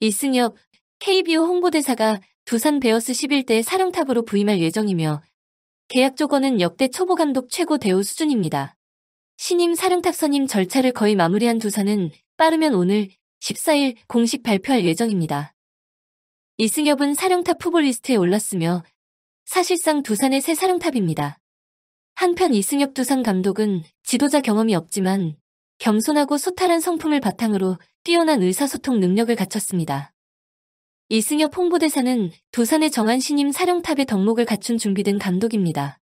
이승엽 KBO 홍보대사가 두산 베어스 11대 사령탑으로 부임할 예정이며 계약 조건은 역대 초보 감독 최고 대우 수준입니다. 신임 사령탑 선임 절차를 거의 마무리한 두산은 빠르면 오늘 14일 공식 발표할 예정입니다. 이승엽은 사령탑 후보 리스트에 올랐으며 사실상 두산의 새 사령탑입니다. 한편 이승엽 두산 감독은 지도자 경험이 없지만 겸손하고 소탈한 성품을 바탕으로 뛰어난 의사소통 능력을 갖췄습니다. 이승엽 홍보대사는 도산의 정한 신임 사령탑의 덕목을 갖춘 준비된 감독입니다.